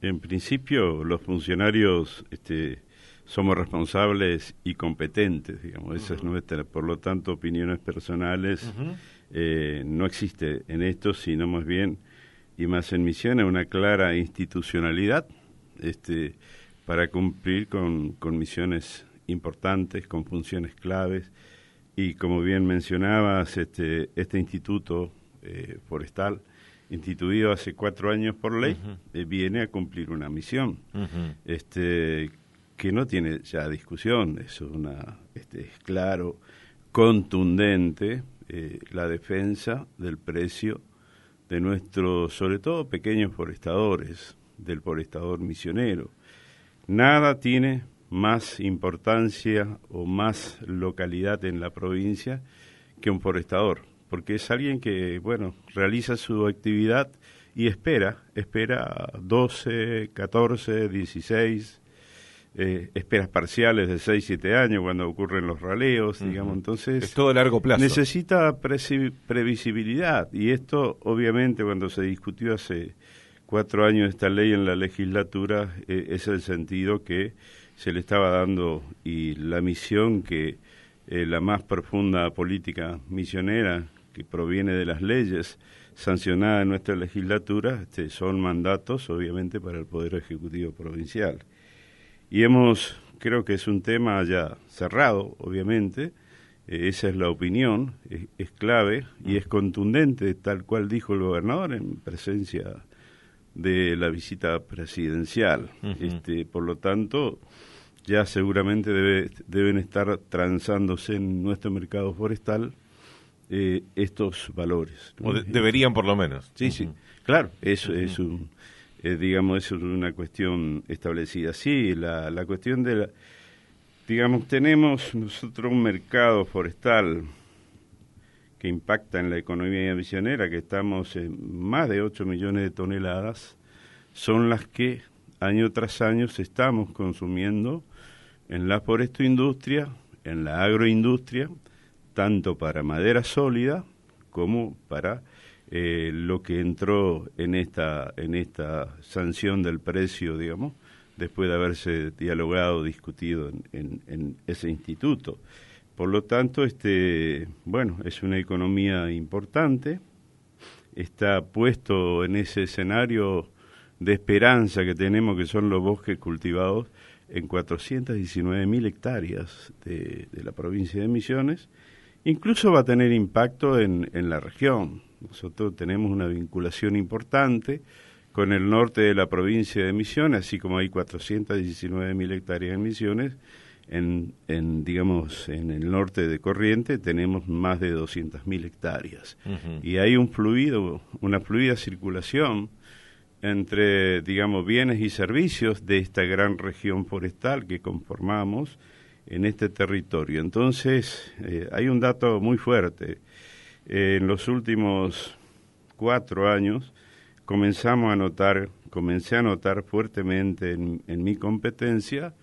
En principio, los funcionarios este, somos responsables y competentes, digamos. Esa es nuestra, por lo tanto, opiniones personales eh, no existe en esto, sino más bien y más en Misiones una clara institucionalidad este, para cumplir con, misiones importantes, con funciones claves. Y como bien mencionabas, este, este instituto eh, forestal instituido hace cuatro años por ley, eh, viene a cumplir una misión este, que no tiene ya discusión, es, una, este, es claro, contundente, eh, la defensa del precio de nuestros, sobre todo pequeños forestadores, del forestador misionero. Nada tiene más importancia o más localidad en la provincia que un forestador porque es alguien que, bueno, realiza su actividad y espera, espera 12, 14, 16, esperas parciales de 6, 7 años cuando ocurren los raleos, digamos, entonces... Es todo largo plazo. Necesita previsibilidad y esto obviamente cuando se discutió hace cuatro años esta ley en la legislatura eh, es el sentido que se le estaba dando y la misión que eh, la más profunda política misionera que proviene de las leyes sancionadas en nuestra legislatura este, son mandatos, obviamente, para el Poder Ejecutivo Provincial. Y hemos, creo que es un tema ya cerrado, obviamente, eh, esa es la opinión, es, clave y es mm. contundente, tal cual dijo el gobernador en presencia de la visita presidencial. Este, por lo tanto, ya seguramente debe, deben estar transándose en nuestro mercado forestal eh, estos valores. deberían por lo menos. Sí, sí, claro, eso es un, eh, digamos, es una cuestión establecida. Sí, la, la cuestión de digamos, tenemos nosotros un mercado forestal que impacta en la economía misionera, que estamos en más de 8 millones de toneladas, son las que año tras año estamos consumiendo en la forestoindustria, en la agroindustria, tanto para madera sólida como para eh, lo que entró en esta, en esta sanción del precio, digamos, después de haberse dialogado, discutido en, ese instituto. Por lo tanto, este, bueno, es una economía importante, está puesto en ese escenario de esperanza que tenemos, que son los bosques cultivados en mil hectáreas de, la provincia de Misiones, Incluso va a tener impacto en, en la región. Nosotros tenemos una vinculación importante con el norte de la provincia de Misiones, así como hay 419.000 mil hectáreas en Misiones, en, en, digamos en el norte de Corriente tenemos más de 200.000 hectáreas y hay un fluido, una fluida circulación entre digamos bienes y servicios de esta gran región forestal que conformamos en este territorio. Entonces, eh, hay un dato muy fuerte. Eh, en los últimos cuatro años comenzamos a notar, comencé a notar fuertemente en, mi competencia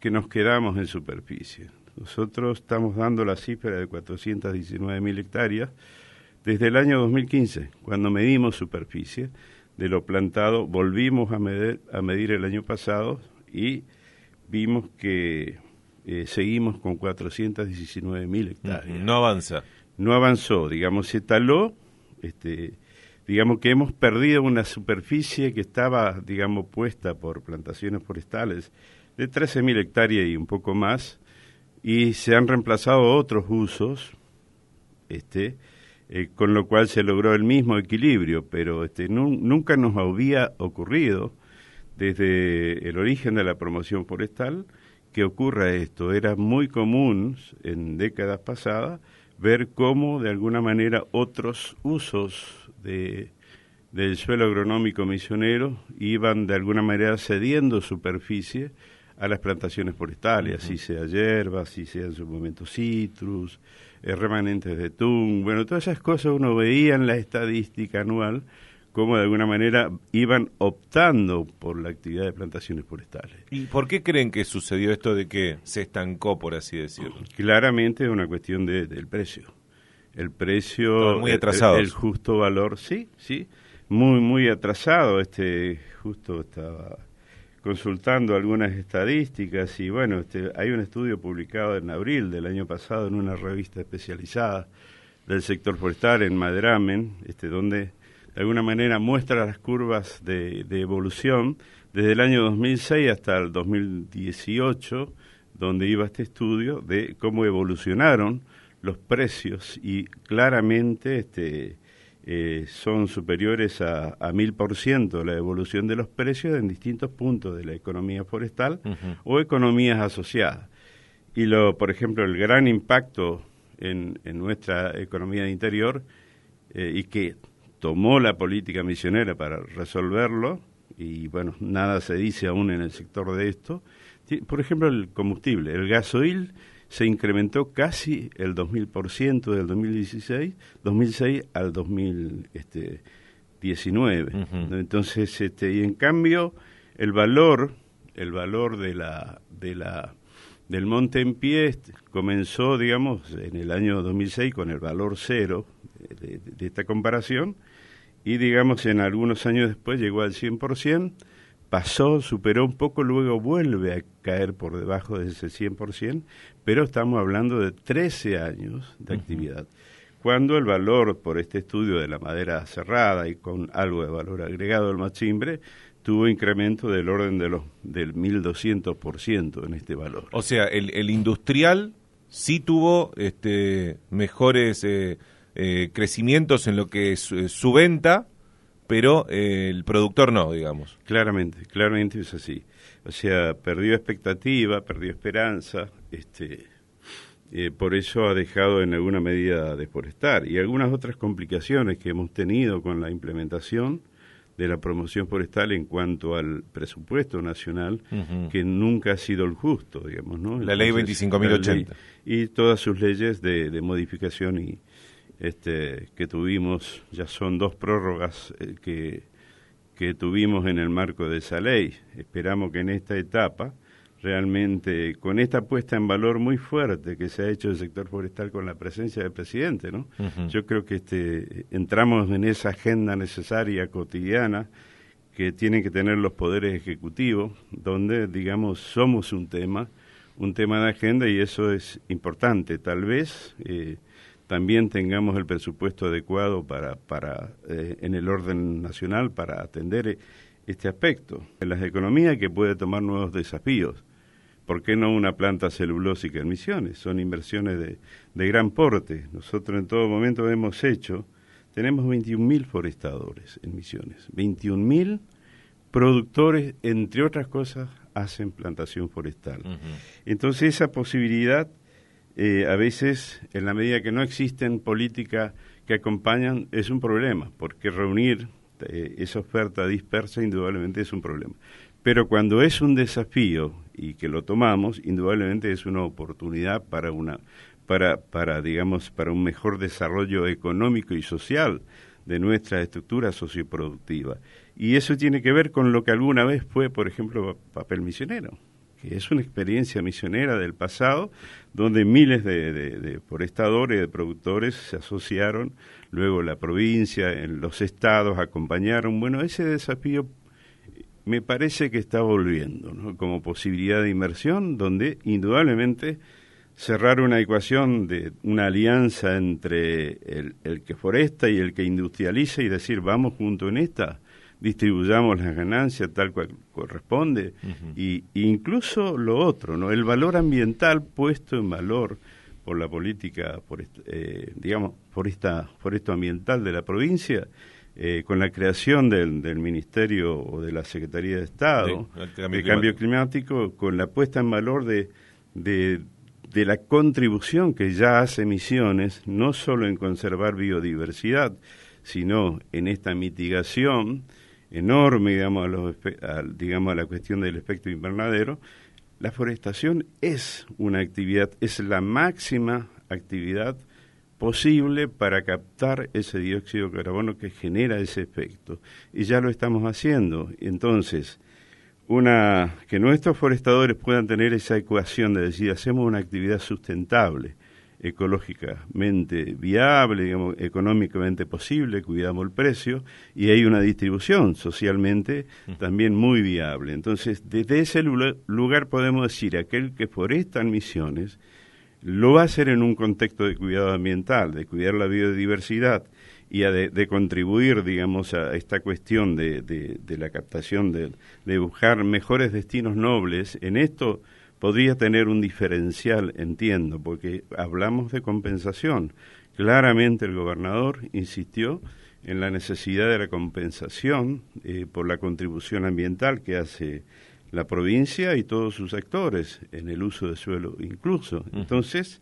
que nos quedamos en superficie. Nosotros estamos dando la cifra de 419.000 hectáreas desde el año 2015, cuando medimos superficie de lo plantado, volvimos a medir el año pasado y vimos que eh, seguimos con 419 mil hectáreas. No avanza. No avanzó, digamos, se taló, este, digamos que hemos perdido una superficie que estaba, digamos, puesta por plantaciones forestales de 13 mil hectáreas y un poco más, y se han reemplazado otros usos, este, eh, con lo cual se logró el mismo equilibrio, pero este, nunca nos había ocurrido desde el origen de la promoción forestal que ocurra esto. Era muy común en décadas pasadas ver cómo de alguna manera otros usos del suelo agronómico misionero iban de alguna manera cediendo superficie a las plantaciones forestales, si así sea hierba, si sea en su momento citrus, eh, remanentes de tung. bueno, todas esas cosas uno veía en la estadística anual cómo de alguna manera iban optando por la actividad de plantaciones forestales. ¿Y por qué creen que sucedió esto de que se estancó, por así decirlo? Claramente es una cuestión del precio. El precio... Muy atrasado. El, justo valor, sí, sí. Muy, muy atrasado. Este justo estaba consultando algunas estadísticas y bueno, este, hay un estudio publicado en abril del año pasado en una revista especializada del sector forestal en Madramen, este, donde de alguna manera muestra las curvas de, evolución desde el año 2006 hasta el 2018, donde iba este estudio, de cómo evolucionaron los precios y claramente este, eh, son superiores a, mil por ciento la evolución de los precios en distintos puntos de la economía forestal o economías asociadas. Y, lo, por ejemplo, el gran impacto en, nuestra economía de interior eh, y que tomó la política misionera para resolverlo, y bueno, nada se dice aún en el sector de esto. Por ejemplo, el combustible, el gasoil se incrementó casi el 2000% del 2016, 2006 al 2019. Este, Entonces, este, y en cambio, el valor, el valor de la, de la, del monte en pie este, comenzó, digamos, en el año 2006 con el valor cero eh, de esta comparación y digamos en algunos años después llegó al 100%, pasó, superó un poco, luego vuelve a caer por debajo de ese 100%, pero estamos hablando de 13 años de actividad. Cuando el valor por este estudio de la madera cerrada y con algo de valor agregado al machimbre tuvo incremento del orden de los del 1200% en este valor. O sea, el, el industrial sí tuvo este, mejores eh, eh, crecimientos en lo que es eh, su venta, pero eh, el productor no, digamos. Claramente, claramente es así. O sea, perdió expectativa, perdió esperanza, este, por eso ha dejado en alguna medida desforestar y algunas otras complicaciones que hemos tenido con la implementación de la promoción forestal en cuanto al presupuesto nacional, que nunca ha sido el justo, digamos, ¿no? la ley 25.080. Y todas sus leyes de, de modificación y, este, que tuvimos, ya son dos prórrogas eh, que, que tuvimos en el marco de esa ley. Esperamos que en esta etapa, realmente, con esta puesta en valor muy fuerte que se ha hecho el sector forestal con la presencia del presidente, ¿no? Yo creo que este, entramos en esa agenda necesaria, cotidiana, que tienen que tener los poderes ejecutivos, donde, digamos, somos un tema, un tema de agenda y eso es importante. Tal vez... Eh, también tengamos el presupuesto adecuado para, para eh, en el orden nacional para atender eh, este aspecto. En las economías que puede tomar nuevos desafíos. ¿Por qué no una planta celulósica en Misiones? Son inversiones de, de gran porte. Nosotros en todo momento hemos hecho, tenemos 21.000 forestadores en Misiones, 21.000 productores, entre otras cosas, hacen plantación forestal. Entonces esa posibilidad eh, a veces, en la medida que no existen políticas que acompañan, es un problema, porque reunir eh, esa oferta dispersa indudablemente es un problema. Pero cuando es un desafío y que lo tomamos, indudablemente es una oportunidad para una para digamos para un mejor desarrollo económico y social de nuestra estructura socioproductiva. Y eso tiene que ver con lo que alguna vez fue, por ejemplo, papel misionero que es una experiencia misionera del pasado, donde miles de, de, y forestadores, de productores se asociaron, luego la provincia, los estados acompañaron. Bueno, ese desafío me parece que está volviendo, como posibilidad de inmersión, donde indudablemente cerrar una ecuación de una alianza entre el, el que foresta y el que industrializa y decir vamos junto en esta, distribuyamos las ganancias tal cual corresponde y, incluso lo otro no el valor ambiental puesto en valor por la política por eh, digamos por esta por esto ambiental de la provincia eh, con la creación del, del, ministerio o de la secretaría de Estado de cambio, climático con la puesta en valor de, de de la contribución que ya hace Misiones, no solo en conservar biodiversidad, sino en esta mitigación enorme, digamos, a, los, digamos, a la cuestión del efecto invernadero, la forestación es una actividad, es la máxima actividad posible para captar ese dióxido de carbono que genera ese efecto. Y ya lo estamos haciendo. Entonces, una, que nuestros forestadores puedan tener esa ecuación de decir, hacemos una actividad sustentable ecológicamente viable, económicamente posible, cuidamos el precio, y hay una distribución socialmente mm. también muy viable. Entonces, desde ese lugar podemos decir, aquel que por estas misiones, lo va a hacer en un contexto de cuidado ambiental, de cuidar la biodiversidad y de, contribuir, digamos, a esta cuestión de, de la captación, de buscar mejores destinos nobles en esto podría tener un diferencial, entiendo, porque hablamos de compensación. Claramente el gobernador insistió en la necesidad de la compensación eh, por la contribución ambiental que hace la provincia y todos sus actores en el uso de suelo incluso. Entonces,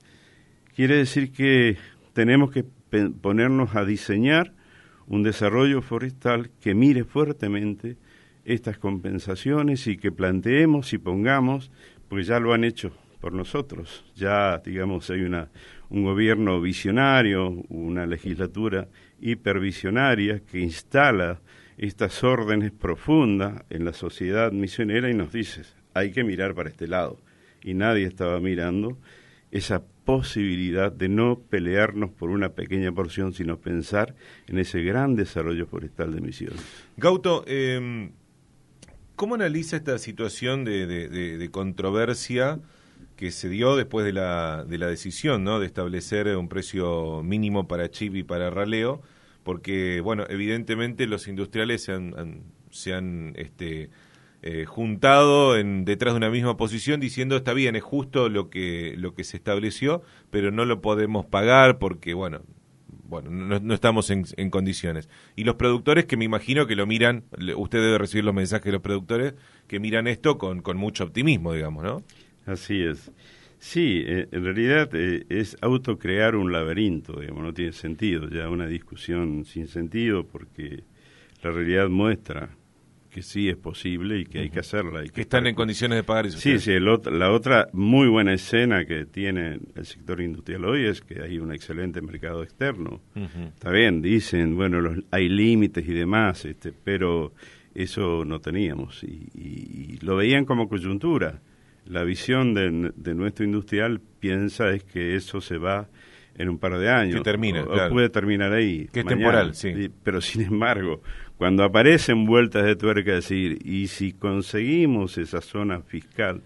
quiere decir que tenemos que ponernos a diseñar un desarrollo forestal que mire fuertemente estas compensaciones y que planteemos y pongamos pues ya lo han hecho por nosotros. Ya, digamos, hay una, un gobierno visionario, una legislatura hipervisionaria que instala estas órdenes profundas en la sociedad misionera y nos dice, hay que mirar para este lado. Y nadie estaba mirando esa posibilidad de no pelearnos por una pequeña porción, sino pensar en ese gran desarrollo forestal de misiones. Gauto, em, ¿Cómo analiza esta situación de, controversia que se dio después de la, decisión ¿no? de establecer un precio mínimo para chip y para raleo? Porque, bueno, evidentemente los industriales se han, este, eh, juntado en, detrás de una misma posición diciendo está bien, es justo lo que, lo que se estableció, pero no lo podemos pagar porque, bueno, bueno, no, estamos en, condiciones. Y los productores que me imagino que lo miran, usted debe recibir los mensajes de los productores que miran esto con, mucho optimismo, digamos, ¿no? Así es. Sí, eh, en realidad eh, es autocrear un laberinto, digamos, no tiene sentido, ya una discusión sin sentido porque la realidad muestra que sí es posible y que hay que hacerla. Y que están en condiciones de pagar eso. Sí, sí, la otra muy buena escena que tiene el sector industrial hoy es que hay un excelente mercado externo. Está bien, dicen, bueno, los, hay límites y demás, este, pero eso no teníamos y, lo veían como coyuntura. La visión de, nuestro industrial piensa es que eso se va en un par de años. Que termina puede terminar ahí. Que es temporal, sí. pero sin embargo, cuando aparecen vueltas de tuerca, decir, y si conseguimos esa zona fiscal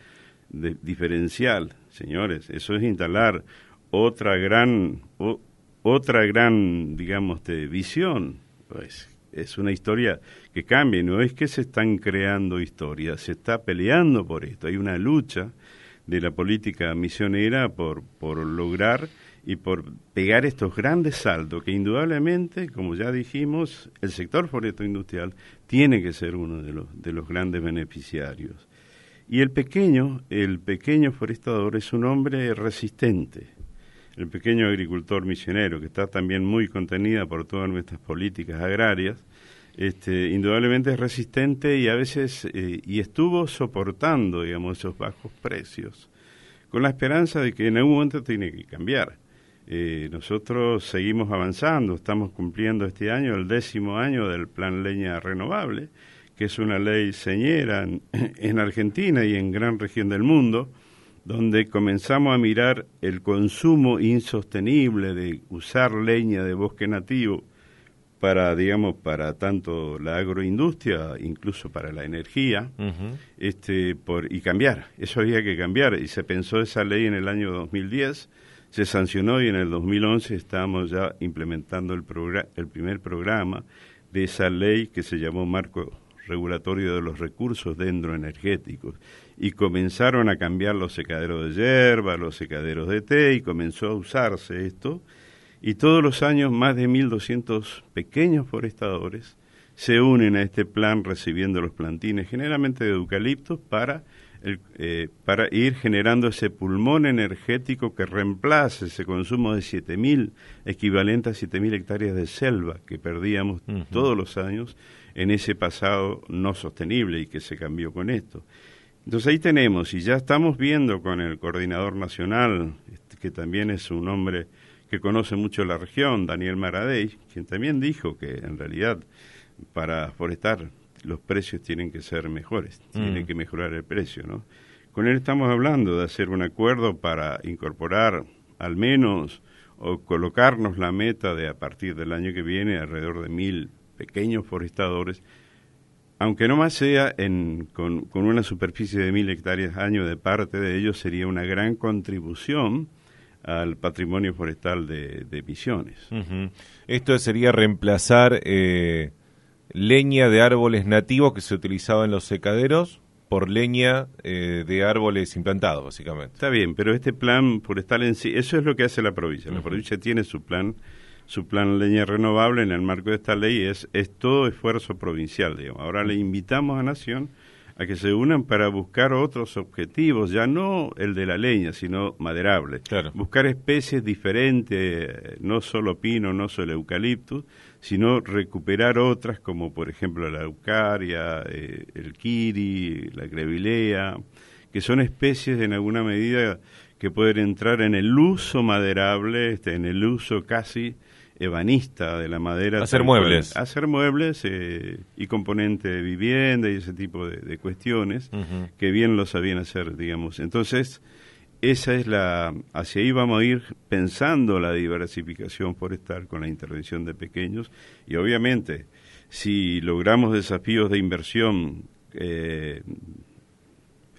diferencial, señores, eso es instalar otra gran, otra gran, digamos, de este, visión. Pues, es una historia que cambia, no es que se están creando historias, se está peleando por esto, hay una lucha de la política misionera por, por lograr y por pegar estos grandes saldos que indudablemente, como ya dijimos, el sector forestal industrial tiene que ser uno de los, de los grandes beneficiarios. Y el pequeño, el pequeño forestador es un hombre resistente, el pequeño agricultor misionero, que está también muy contenida por todas nuestras políticas agrarias, este, indudablemente es resistente y a veces eh, y estuvo soportando, digamos, esos bajos precios, con la esperanza de que en algún momento tiene que cambiar nosotros seguimos avanzando, estamos cumpliendo este año el décimo año del Plan Leña Renovable, que es una ley señera en, Argentina y en gran región del mundo, donde comenzamos a mirar el consumo insostenible de usar leña de bosque nativo para, digamos, para tanto la agroindustria, incluso para la energía, este, por, y cambiar. Eso había que cambiar. Y se pensó esa ley en el año 2010 se sancionó y en el 2011 estábamos ya implementando el, primer programa de esa ley que se llamó Marco Regulatorio de los Recursos Dendroenergéticos. Y comenzaron a cambiar los secaderos de hierba, los secaderos de té y comenzó a usarse esto. Y todos los años más de 1.200 pequeños forestadores se unen a este plan recibiendo los plantines, generalmente de eucaliptos, para eh, para ir generando ese pulmón energético que reemplace ese consumo de 7.000, equivalente a 7.000 hectáreas de selva que perdíamos todos los años en ese pasado no sostenible y que se cambió con esto. Entonces ahí tenemos, y ya estamos viendo con el coordinador nacional, este, que también es un hombre que conoce mucho la región, Daniel Maradey, quien también dijo que en realidad para forestar los precios tienen que ser mejores, tienen tiene mm. que mejorar el precio, ¿no? Con él estamos hablando de hacer un acuerdo para incorporar al menos o colocarnos la meta de a partir del año que viene alrededor de mil pequeños forestadores, aunque no más sea con, una superficie de mil hectáreas año de parte de ellos, sería una gran contribución al patrimonio forestal de, Misiones. Esto sería reemplazar... Eh, leña de árboles nativos que se utilizaba en los secaderos por leña eh, de árboles implantados, básicamente. Está bien, pero este plan forestal en sí, eso es lo que hace la provincia. La provincia tiene su plan, su plan leña renovable en el marco de esta ley, es, es todo esfuerzo provincial, digamos. Ahora le invitamos a Nación a que se unan para buscar otros objetivos, ya no el de la leña, sino maderable. Buscar especies diferentes, no solo pino, no solo eucaliptus, sino recuperar otras como por ejemplo la eucaria, eh, el kiri, la crevilea, que son especies en alguna medida que pueden entrar en el uso maderable, este, en el uso casi ebanista de la madera. Hacer muebles. Hacer muebles eh, y componente de vivienda y ese tipo de, cuestiones que bien lo sabían hacer, digamos. Entonces, esa es la hacia ahí vamos a ir pensando la diversificación forestal con la intervención de pequeños y obviamente si logramos desafíos de inversión eh,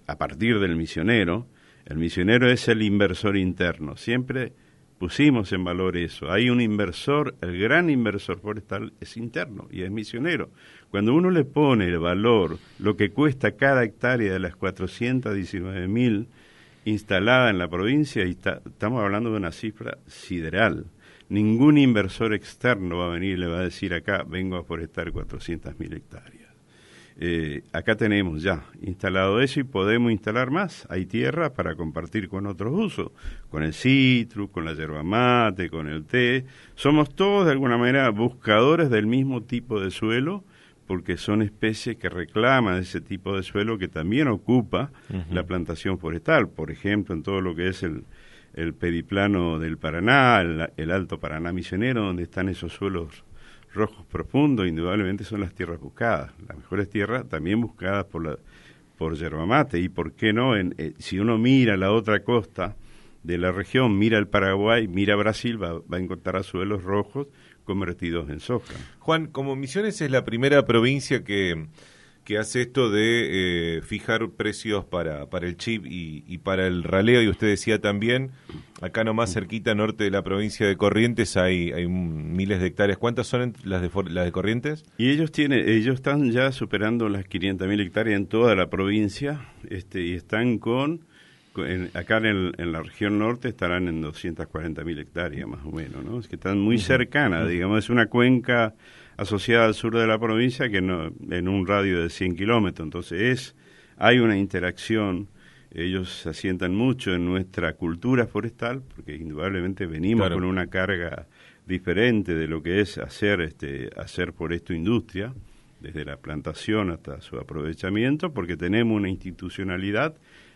a partir del misionero el misionero es el inversor interno siempre pusimos en valor eso hay un inversor el gran inversor forestal es interno y es misionero cuando uno le pone el valor lo que cuesta cada hectárea de las diecinueve mil instalada en la provincia y estamos hablando de una cifra sideral. Ningún inversor externo va a venir y le va a decir acá, vengo a forestar 400.000 hectáreas. Eh, acá tenemos ya instalado eso y podemos instalar más. Hay tierra para compartir con otros usos, con el citrus, con la yerba mate, con el té. Somos todos de alguna manera buscadores del mismo tipo de suelo porque son especies que reclaman ese tipo de suelo que también ocupa la plantación forestal, por ejemplo, en todo lo que es el, el periplano del Paraná, el, Alto Paraná Misionero, donde están esos suelos rojos profundos, indudablemente son las tierras buscadas, las mejores tierras también buscadas por la por yerba mate y por qué no en, eh, si uno mira la otra costa de la región, mira el Paraguay, mira Brasil, va, va a encontrar suelos rojos convertidos en soja. Juan, como Misiones es la primera provincia que, que hace esto de eh, fijar precios para, para el chip y, para el raleo, y usted decía también, acá nomás cerquita, norte de la provincia de Corrientes, hay, hay miles de hectáreas. ¿Cuántas son las de, las de Corrientes? Y ellos, tienen, ellos están ya superando las 500.000 hectáreas en toda la provincia este, y están con acá en, la región norte estarán en 240.000 hectáreas más o menos, Es que están muy cercanas, digamos, es una cuenca asociada al sur de la provincia que en un radio de 100 kilómetros, entonces es, hay una interacción, ellos se asientan mucho en nuestra cultura forestal, porque indudablemente venimos con una carga diferente de lo que es hacer, este, hacer por esto industria, desde la plantación hasta su aprovechamiento, porque tenemos una institucionalidad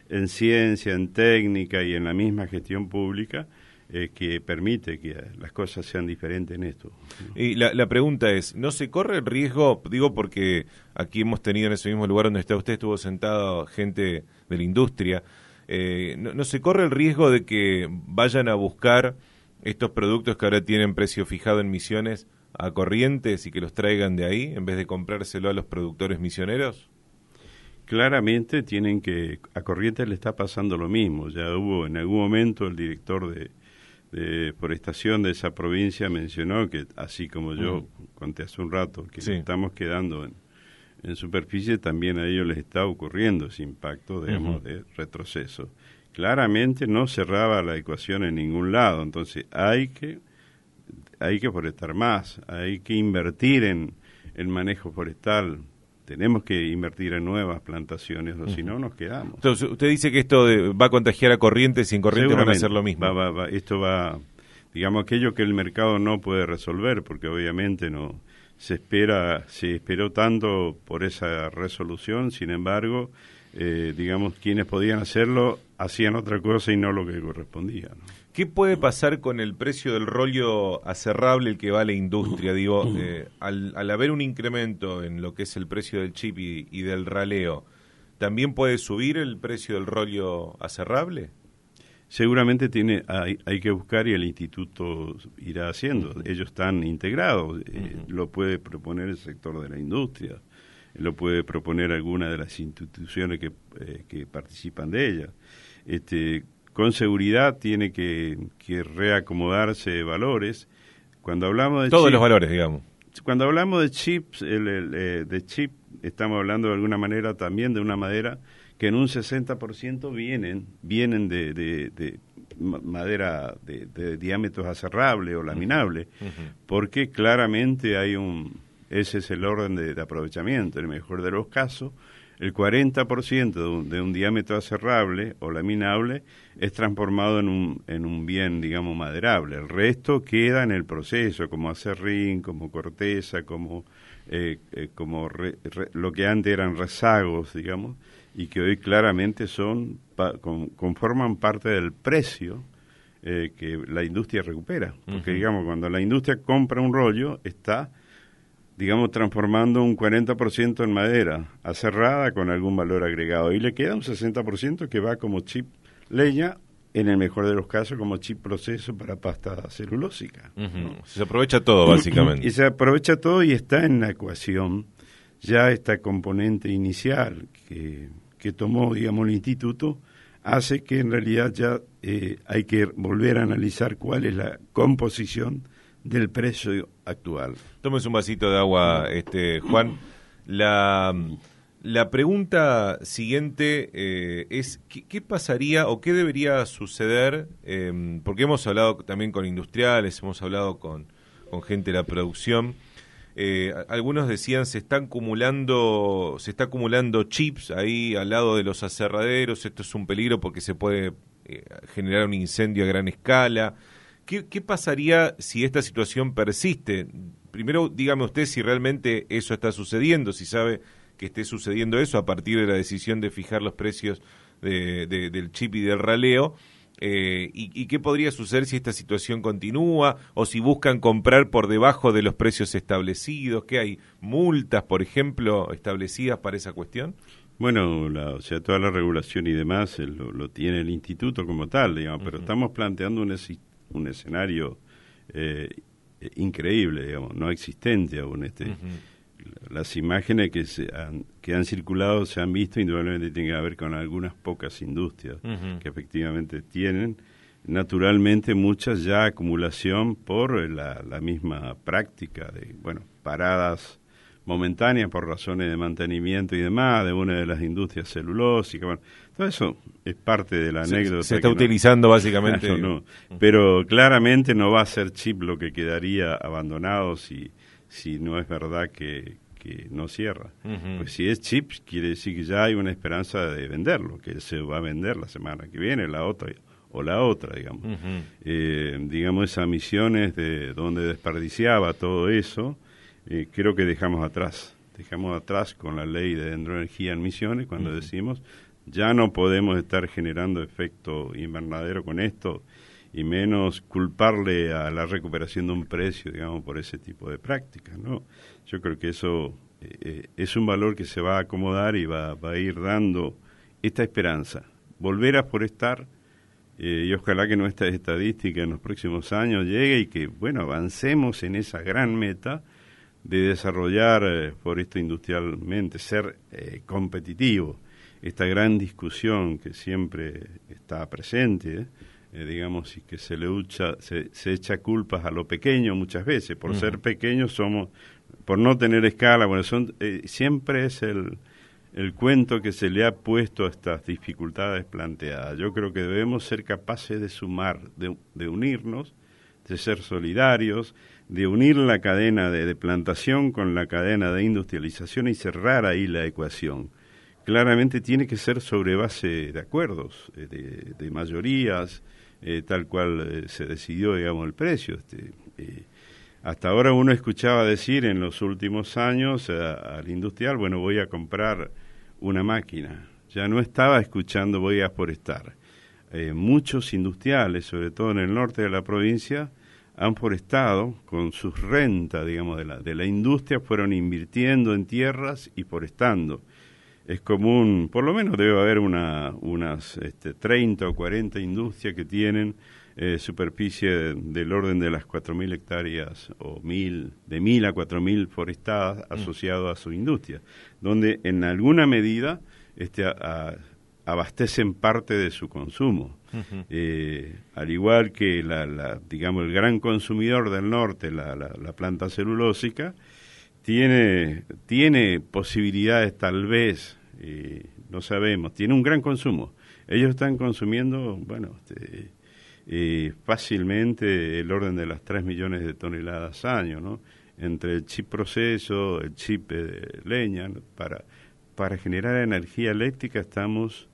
en ciencia, en técnica y en la misma gestión pública eh, que permite que las cosas sean diferentes en esto. Y la, pregunta es, ¿no se corre el riesgo, digo porque aquí hemos tenido en ese mismo lugar donde está usted, estuvo sentado gente de la industria, eh, ¿no se corre el riesgo de que vayan a buscar estos productos que ahora tienen precio fijado en misiones a corrientes y que los traigan de ahí en vez de comprárselo a los productores misioneros? claramente tienen que, a Corrientes le está pasando lo mismo, ya hubo en algún momento el director de, forestación de esa provincia mencionó que, así como yo conté hace un rato, que estamos quedando en, superficie, también a ellos les está ocurriendo ese impacto, digamos, de retroceso. Claramente no cerraba la ecuación en ningún lado, entonces hay que, hay que forestar más, hay que invertir en el manejo forestal, tenemos que invertir en nuevas plantaciones, o si no nos quedamos. Entonces, usted dice que esto va a contagiar a corrientes y corriente corrientes van a hacer lo mismo. esto va, digamos, aquello que el mercado no puede resolver, porque obviamente no se espera, se esperó tanto por esa resolución, sin embargo, eh, digamos, quienes podían hacerlo hacían otra cosa y no lo que correspondía. ¿Qué puede pasar con el precio del rollo aserrable, que va a la industria? Digo, eh, al, haber un incremento en lo que es el precio del chip y, del raleo, ¿también puede subir el precio del rollo aserrable? Seguramente tiene, hay, que buscar y el instituto irá haciendo. Ellos están integrados, eh, lo puede proponer el sector de la industria, eh, lo puede proponer alguna de las instituciones que, que participan de ella. Este, con seguridad tiene que, reacomodarse de valores. Cuando hablamos de todos los valores, digamos. Cuando hablamos de chips, eh, de chip, estamos hablando de alguna manera también de una madera que en un 60% vienen vienen de, madera de, de, diámetros aserrables o laminable, porque claramente hay un ese es el orden de, aprovechamiento, en el mejor de los casos el 40% de un, de un, diámetro aserrable o laminable es transformado en un, en un bien, digamos, maderable. El resto queda en el proceso, como acerrín, como corteza, como, eh, eh, como lo que antes eran rezagos, digamos, y que hoy claramente son conforman parte del precio eh, que la industria recupera. Porque, digamos, cuando la industria compra un rollo, está digamos, transformando un 40% en madera, aserrada con algún valor agregado. Y le queda un 60% que va como chip leña, en el mejor de los casos, como chip proceso para pasta celulósica. Se aprovecha todo, básicamente. y se aprovecha todo y está en la ecuación ya esta componente inicial que, que tomó, digamos, el instituto, hace que en realidad ya eh, hay que volver a analizar cuál es la composición del precio actual. Tómese un vasito de agua, este, Juan. La, la pregunta siguiente eh, es, ¿qué, pasaría o qué debería suceder? Em, porque hemos hablado también con industriales, hemos hablado con, gente de la producción. Eh, algunos decían se están acumulando se está acumulando chips ahí al lado de los aserraderos esto es un peligro porque se puede eh, generar un incendio a gran escala ¿Qué, pasaría si esta situación persiste? Primero, dígame usted si realmente eso está sucediendo, si sabe que esté sucediendo eso a partir de la decisión de fijar los precios del chip y del raleo. Eh, y, qué podría suceder si esta situación continúa o si buscan comprar por debajo de los precios establecidos? ¿Qué hay? ¿Multas, por ejemplo, establecidas para esa cuestión? Bueno, o sea, toda la regulación y demás eh, lo, tiene el instituto como tal, digamos, pero estamos planteando una, situación un escenario eh, eh, increíble, digamos, no existente aún. Este, Las imágenes que, se han, que han circulado se han visto, indudablemente tienen que ver con algunas pocas industrias que efectivamente tienen, naturalmente muchas ya acumulación por eh, la, la misma práctica de, bueno, paradas momentánea por razones de mantenimiento y demás de una de las industrias celulósicas. todo eso es parte de la anécdota. Se, está utilizando básicamente. pero claramente no va a ser chip lo que quedaría abandonado si, si no es verdad que, no cierra. Pues si es chip, quiere decir que ya hay una esperanza de venderlo, que se va a vender la semana que viene, la otra o la otra, digamos. Eh, digamos, esas misiones de donde desperdiciaba todo eso eh, creo que dejamos atrás, dejamos atrás con la ley de energía en misiones cuando decimos ya no podemos estar generando efecto invernadero con esto y menos culparle a la recuperación de un precio, digamos, por ese tipo de prácticas, ¿no? Yo creo que eso eh, eh, es un valor que se va a acomodar y va, a ir dando esta esperanza. Volver a forestar y ojalá que nuestra estadística en los próximos años llegue y que, bueno, avancemos en esa gran meta de desarrollar eh, por esto industrialmente, ser eh, competitivo. Esta gran discusión que siempre está presente, eh, digamos, y que se le se, echa culpas a lo pequeño muchas veces. Por ser pequeños somos, por no tener escala, bueno, siempre es el, cuento que se le ha puesto a estas dificultades planteadas. Yo creo que debemos ser capaces de sumar, de unirnos, de ser solidarios, de unir la cadena de, plantación con la cadena de industrialización y cerrar ahí la ecuación. Claramente tiene que ser sobre base de acuerdos, eh, de, mayorías, eh, tal cual eh, se decidió, digamos, el precio. Este, hasta ahora uno escuchaba decir en los últimos años al industrial, bueno, voy a comprar una máquina. Ya no estaba escuchando voy a estar muchos industriales, sobre todo en el norte de la provincia, han forestado con sus rentas, digamos, de la, de la industria, fueron invirtiendo en tierras y forestando. Es común, por lo menos debe haber una, unas este, 30 o 40 industrias que tienen eh, superficie del orden de las 4.000 hectáreas o mil, de 1.000 a 4.000 forestadas mm. asociado a su industria, donde en alguna medida este, abastecen parte de su consumo. Eh, al igual que la, digamos, el gran consumidor del norte, la, planta celulósica, tiene, tiene posibilidades tal vez, eh, no sabemos, tiene un gran consumo. Ellos están consumiendo, bueno, este, eh, fácilmente el orden de las 3 millones de toneladas año, ¿no? Entre el chip proceso, el chip de leña, para, para generar energía eléctrica estamos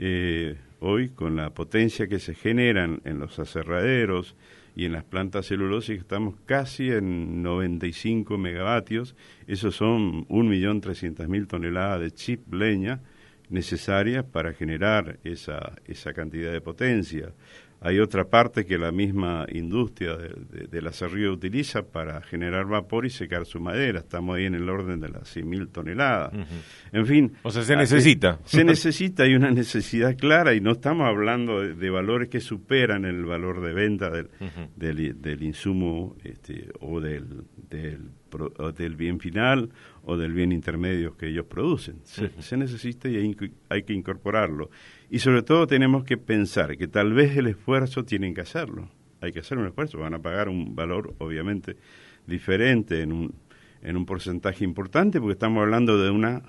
eh, hoy con la potencia que se generan en los aserraderos y en las plantas celulosas estamos casi en 95 megavatios, esos son 1.300.000 toneladas de chip leña necesarias para generar esa, esa cantidad de potencia. Hay otra parte que la misma industria de, la cerrilla utiliza para generar vapor y secar su madera. Estamos ahí en el orden de las 100.000 toneladas. En fin. O sea, se necesita. Se, necesita, hay una necesidad clara y no estamos hablando de, valores que superan el valor de venta del, del, insumo este, o del, del bien final o del bien intermedio que ellos producen. Se, necesita y hay, que incorporarlo. Y sobre todo tenemos que pensar que tal vez el esfuerzo tienen que hacerlo. Hay que hacer un esfuerzo, van a pagar un valor obviamente diferente en un, en un porcentaje importante porque estamos hablando de una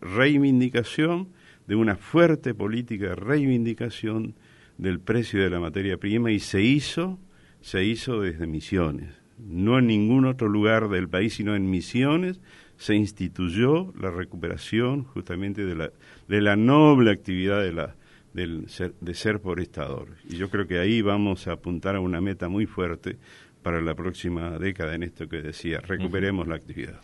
reivindicación, de una fuerte política de reivindicación del precio de la materia prima y se hizo, se hizo desde misiones no en ningún otro lugar del país, sino en Misiones, se instituyó la recuperación justamente de la, noble actividad de, la, del ser, de ser forestador. Y yo creo que ahí vamos a apuntar a una meta muy fuerte para la próxima década en esto que decía, recuperemos la actividad.